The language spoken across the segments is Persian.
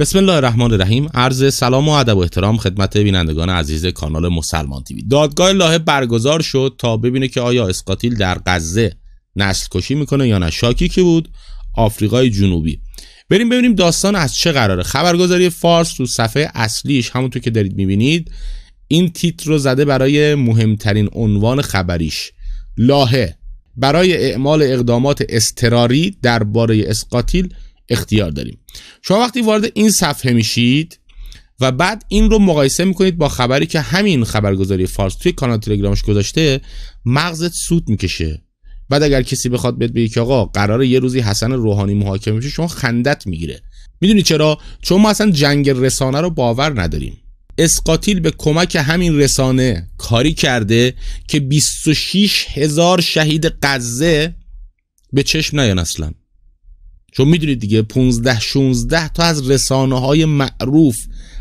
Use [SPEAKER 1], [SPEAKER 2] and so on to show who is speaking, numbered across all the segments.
[SPEAKER 1] بسم الله الرحمن الرحیم عرض سلام و ادب و احترام خدمت بینندگان عزیز کانال مسلمان تیوی دادگاه لاهه برگزار شد تا ببینه که آیا اسقاتیل در غزه نسل کشی میکنه یا نه شاکی که بود آفریقای جنوبی بریم ببینیم داستان از چه قراره خبرگزاری فارس تو صفحه اصلیش همونطور که دارید میبینید این تیتر رو زده برای مهمترین عنوان خبریش لاهه برای اعمال اقدامات استراری درباره اسقاتیل اختیار داریم شما وقتی وارد این صفحه میشید و بعد این رو مقایسه میکنید با خبری که همین خبرگزاری فارس توی کانال تلگرامش گذاشته مغزت سود میکشه بعد اگر کسی بخواد بهت بگه که آقا قراره یه روزی حسن روحانی محاکمه میشه شما خندت میگیره میدونی چرا چون ما اصلا جنگ رسانه رو باور نداریم اسقاطیل به کمک همین رسانه کاری کرده که 26 هزار شهید قزه به چشم نیان اصلا چون میدونید دیگه 15 16 تا از رسانه های معروف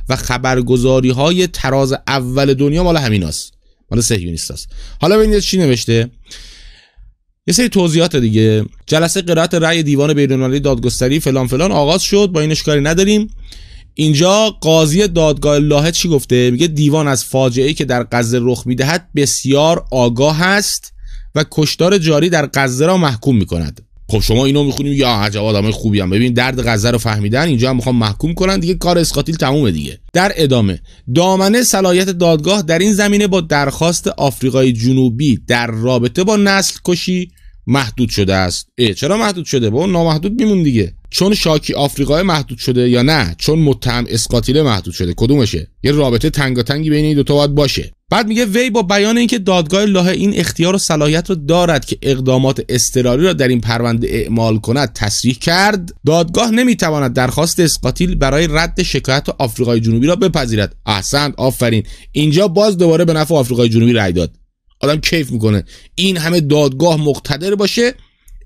[SPEAKER 1] و خبرگزاری های تراز اول دنیا مال همیناست مال هست حالا ببینید چی نوشته یه سری توضیحات دیگه جلسه قرائت رأی دیوان بیرونالی دادگستری فلان فلان آغاز شد با این اشکالی نداریم اینجا قاضی دادگاه لاهه چی گفته میگه دیوان از فاجعه که در غزه رخ میدهد بسیار آگاه است و کشتار جاری در غزه را محکوم میکند خب شما اینو میخونیم یا عجب آدمای خوبی هم ببین درد غزه رو فهمیدن اینجا هم میخوام محکوم کنن دیگه کار اسقاطیل تمومه دیگه در ادامه دامنه صلاحیت دادگاه در این زمینه با درخواست آفریقای جنوبی در رابطه با نسل کشی محدود شده است چرا محدود شده با اون نامحدود میمون دیگه چون شاکی آفریقای محدود شده یا نه چون متهم اسقاطیله محدود شده کدومشه یه رابطه تنگاتنگی بین این دوتا باید باشه بعد میگه وی با بیان اینکه دادگاه لاه این اختیار و صلاحیت رو دارد که اقدامات اضطراری را در این پرونده اعمال کند تصریح کرد دادگاه نمیتواند درخواست اسقاتیل برای رد شکایت آفریقای جنوبی را بپذیرد احسنت آفرین اینجا باز دوباره به نفع آفریقای جنوبی رای داد آدم کیف میکنه این همه دادگاه مقتدر باشه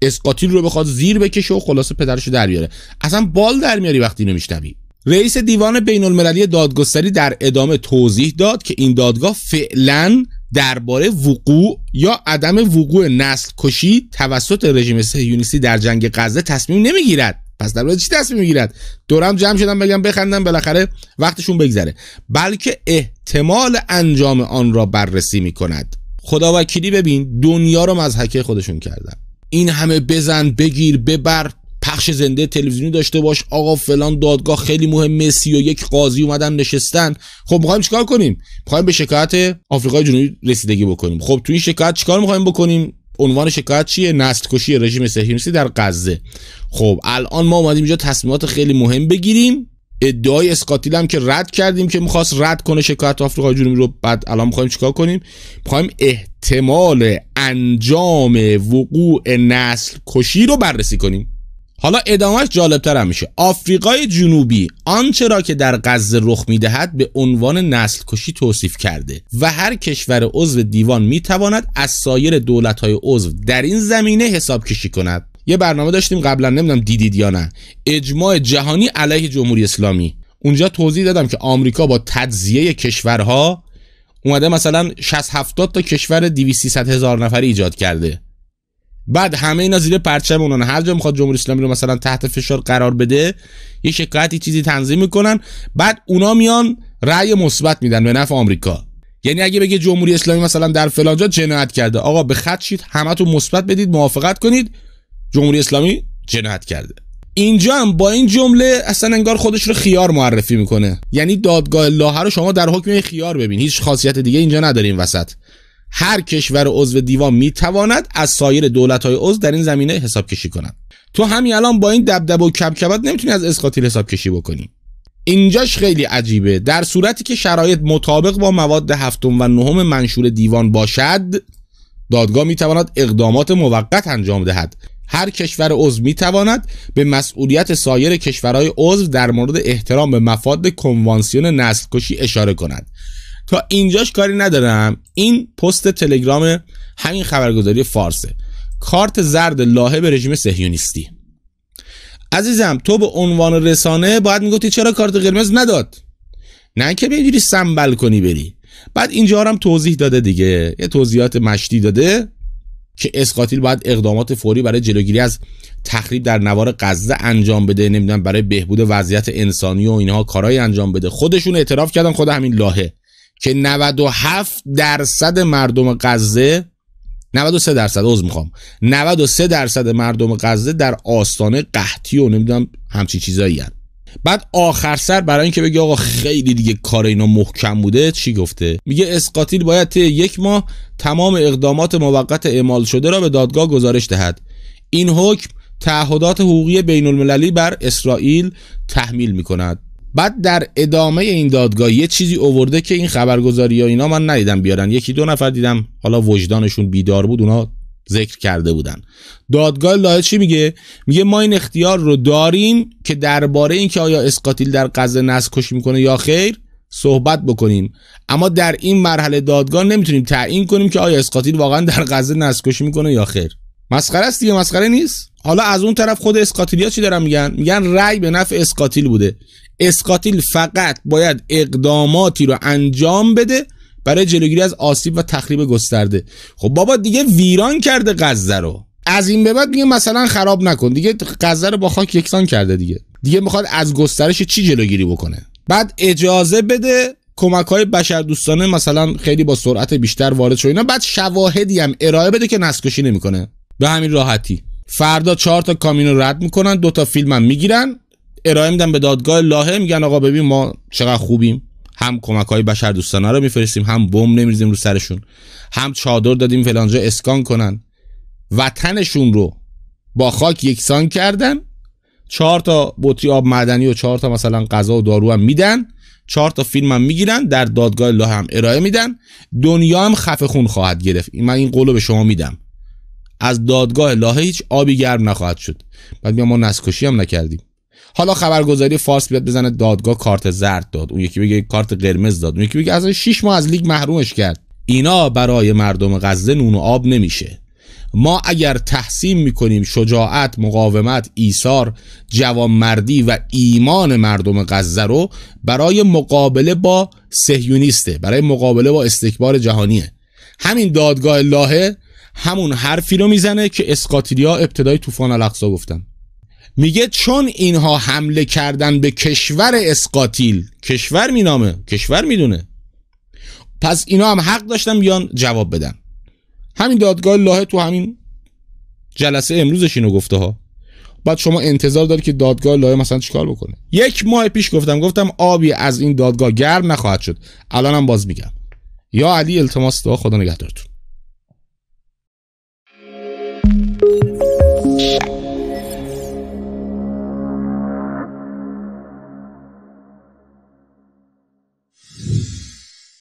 [SPEAKER 1] اسقاتیل رو بخواد زیر بکشه و خلاصه پدرش در بیاره اصلا بال در میاری وقتی اینو رئیس دیوان بین المللی دادگستری در ادامه توضیح داد که این دادگاه فعلا درباره وقوع یا عدم وقوع نسل کشی توسط رژیم صهیونیستی در جنگ غزه تصمیم نمیگیرد پس در چی تصمیم میگیرد دورم جمع شدن بگم بخندم بالاخره وقتشون بگذره بلکه احتمال انجام آن را بررسی میکند خدا وکیلی ببین دنیا رو مزهکه خودشون کردن این همه بزن بگیر ببر پخش زنده تلویزیونی داشته باش آقا فلان دادگاه خیلی مهم مسی و یک قاضی اومدن نشستن خب میخوایم چیکار کنیم میخوایم به شکایت آفریقای جنوبی رسیدگی بکنیم خب تو این شکایت چیکار میخوایم بکنیم عنوان شکایت چیه نسل کشی رژیم صهیونیستی در غزه خب الان ما اومدیم اینجا تصمیمات خیلی مهم بگیریم ادعای اسقاطیلم که رد کردیم که میخواست رد کنه شکایت آفریقای جنوبی رو بعد الان میخوایم چیکار کنیم میخوایم احتمال انجام وقوع نسل کشی رو بررسی کنیم حالا ادامهش جالبتر هم میشه آفریقای جنوبی آنچه را که در غزه رخ میدهد به عنوان نسل کشی توصیف کرده و هر کشور عضو دیوان میتواند از سایر دولت های عضو در این زمینه حساب کشی کند یه برنامه داشتیم قبلا نمیدونم دیدید یا نه اجماع جهانی علیه جمهوری اسلامی اونجا توضیح دادم که آمریکا با تجزیه کشورها اومده مثلا 60 70 تا کشور 200 هزار نفری ایجاد کرده بعد همه اینا زیر پرچم اونان هر جا میخواد جمهوری اسلامی رو مثلا تحت فشار قرار بده یه شکایتی چیزی تنظیم میکنن بعد اونا میان رأی مثبت میدن به نفع آمریکا یعنی اگه بگه جمهوری اسلامی مثلا در فلان جا جنایت کرده آقا به خط شید همتون مثبت بدید موافقت کنید جمهوری اسلامی جنایت کرده اینجا هم با این جمله اصلا انگار خودش رو خیار معرفی میکنه یعنی دادگاه لاهه رو شما در حکم خیار ببین هیچ خاصیت دیگه اینجا نداریم وسط هر کشور عضو دیوان میتواند از سایر دولت های عضو در این زمینه حساب کشی کند تو همین الان با این دبدب و کبکبت نمیتونی از اسقاطیل حساب کشی بکنی اینجاش خیلی عجیبه در صورتی که شرایط مطابق با مواد هفتم و نهم منشور دیوان باشد دادگاه میتواند اقدامات موقت انجام دهد هر کشور عضو میتواند به مسئولیت سایر کشورهای عضو در مورد احترام به مفاد کنوانسیون کشی اشاره کند تا اینجاش کاری ندارم این پست تلگرام همین خبرگزاری فارسه کارت زرد لاهه به رژیم سهیونیستی عزیزم تو به عنوان رسانه باید میگفتی چرا کارت قرمز نداد نه که اینجوری سنبل کنی بری بعد اینجا هم توضیح داده دیگه یه توضیحات مشتی داده که اسقاطیل باید اقدامات فوری برای جلوگیری از تخریب در نوار غزه انجام بده نمیدونم برای بهبود وضعیت انسانی و اینها کارای انجام بده خودشون اعتراف کردن خود همین لاهه که 97 درصد مردم قزه 93 درصد عذر میخوام 93 درصد مردم قزه در آستانه قحطی و نمیدونم همچی چیزایی بعد آخر سر برای اینکه بگه آقا خیلی دیگه کار اینا محکم بوده چی گفته میگه اسقاتیل باید طی یک ماه تمام اقدامات موقت اعمال شده را به دادگاه گزارش دهد این حکم تعهدات حقوقی بین المللی بر اسرائیل تحمیل میکند بعد در ادامه این دادگاه یه چیزی اوورده که این خبرگزاری ها اینا من ندیدم بیارن یکی دو نفر دیدم حالا وجدانشون بیدار بود اونا ذکر کرده بودن دادگاه لاهه چی میگه میگه ما این اختیار رو داریم که درباره این که آیا اسقاتیل در قضه نسکش میکنه یا خیر صحبت بکنیم اما در این مرحله دادگاه نمیتونیم تعیین کنیم که آیا اسقاتیل واقعا در نس نسکشی میکنه یا خیر مسخره است دیگه مسخره نیست حالا از اون طرف خود اسقاتیلیا چی دارن میگن میگن رأی به نفع اسقاتیل بوده اسکاتیل فقط باید اقداماتی رو انجام بده برای جلوگیری از آسیب و تخریب گسترده خب بابا دیگه ویران کرده غزه رو از این به بعد میگه مثلا خراب نکن دیگه غزه رو با خاک یکسان کرده دیگه دیگه میخواد از گسترش چی جلوگیری بکنه بعد اجازه بده کمک های بشر دوستانه مثلا خیلی با سرعت بیشتر وارد شو اینا بعد شواهدی هم ارائه بده که نسکشی نمیکنه به همین راحتی فردا چهار تا کامیون رد میکنن دو تا فیلم هم میگیرن ارائه میدن به دادگاه لاهه میگن آقا ببین ما چقدر خوبیم هم کمک های بشر دوستانه رو میفرستیم هم بم نمیریزیم رو سرشون هم چادر دادیم فلانجا اسکان کنن وطنشون رو با خاک یکسان کردن چهار تا بطری آب معدنی و چهار تا مثلا غذا و دارو هم میدن چهار تا فیلم هم میگیرن در دادگاه الله هم ارائه میدن دنیا هم خفه خون خواهد گرفت من این قولو به شما میدم از دادگاه لاهه هیچ آبی گرم نخواهد شد بعد ما نسکشی هم نکردیم حالا خبرگزاری فارس بیاد بزنه دادگاه کارت زرد داد اون یکی بگه کارت قرمز داد اون یکی بگه از 6 ماه از لیگ محرومش کرد اینا برای مردم غزه نون و آب نمیشه ما اگر تحسین میکنیم شجاعت، مقاومت، ایثار، جوانمردی و ایمان مردم غزه رو برای مقابله با سهیونیسته، برای مقابله با استکبار جهانیه. همین دادگاه لاهه همون حرفی رو میزنه که اسقاطیلیا ابتدای طوفان الاقصا گفتن. میگه چون اینها حمله کردن به کشور اسقاتیل کشور مینامه کشور میدونه پس اینا هم حق داشتن بیان جواب بدن همین دادگاه لاهه تو همین جلسه امروزش اینو گفته ها بعد شما انتظار داری که دادگاه لاهه مثلا چیکار بکنه یک ماه پیش گفتم گفتم آبی از این دادگاه گرم نخواهد شد الانم باز میگم یا علی التماس دعا خدا نگهدارتون